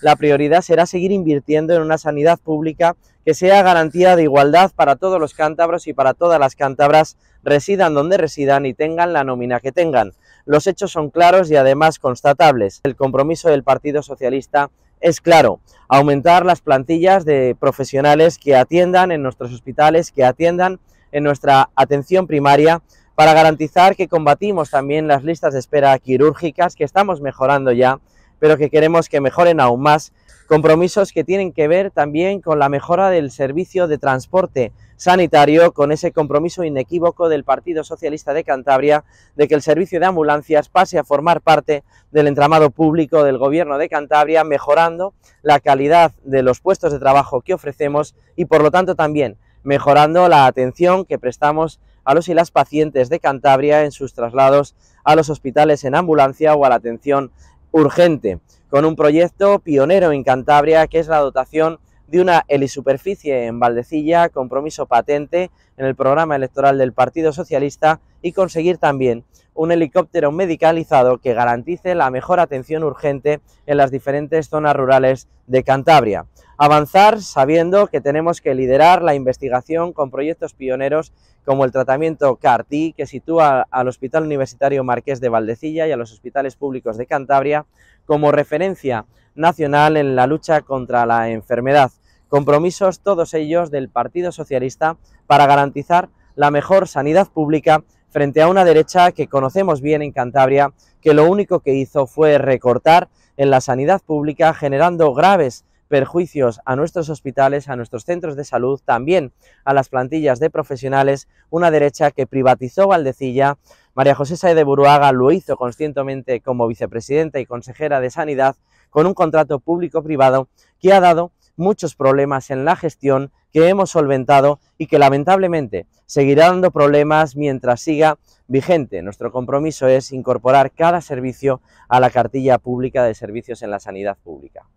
la prioridad será seguir invirtiendo en una sanidad pública que sea garantía de igualdad para todos los cántabros y para todas las cántabras, residan donde residan y tengan la nómina que tengan. Los hechos son claros y además constatables. El compromiso del Partido Socialista es claro, aumentar las plantillas de profesionales que atiendan en nuestros hospitales, que atiendan en nuestra atención primaria, para garantizar que combatimos también las listas de espera quirúrgicas, que estamos mejorando ya, pero que queremos que mejoren aún más. Compromisos que tienen que ver también con la mejora del servicio de transporte sanitario, con ese compromiso inequívoco del Partido Socialista de Cantabria de que el servicio de ambulancias pase a formar parte del entramado público del Gobierno de Cantabria, mejorando la calidad de los puestos de trabajo que ofrecemos y, por lo tanto, también mejorando la atención que prestamos a los y las pacientes de Cantabria en sus traslados a los hospitales en ambulancia o a la atención urgente, con un proyecto pionero en Cantabria que es la dotación de una helisuperficie en Valdecilla, compromiso patente en el programa electoral del Partido Socialista y conseguir también un helicóptero medicalizado que garantice la mejor atención urgente en las diferentes zonas rurales de Cantabria. Avanzar sabiendo que tenemos que liderar la investigación con proyectos pioneros como el tratamiento car que sitúa al Hospital Universitario Marqués de Valdecilla y a los hospitales públicos de Cantabria como referencia nacional en la lucha contra la enfermedad. Compromisos todos ellos del Partido Socialista para garantizar la mejor sanidad pública frente a una derecha que conocemos bien en Cantabria, que lo único que hizo fue recortar en la sanidad pública generando graves perjuicios a nuestros hospitales, a nuestros centros de salud, también a las plantillas de profesionales, una derecha que privatizó Valdecilla. María José de Buruaga lo hizo conscientemente como vicepresidenta y consejera de Sanidad con un contrato público-privado que ha dado muchos problemas en la gestión que hemos solventado y que lamentablemente seguirá dando problemas mientras siga vigente. Nuestro compromiso es incorporar cada servicio a la cartilla pública de servicios en la sanidad pública.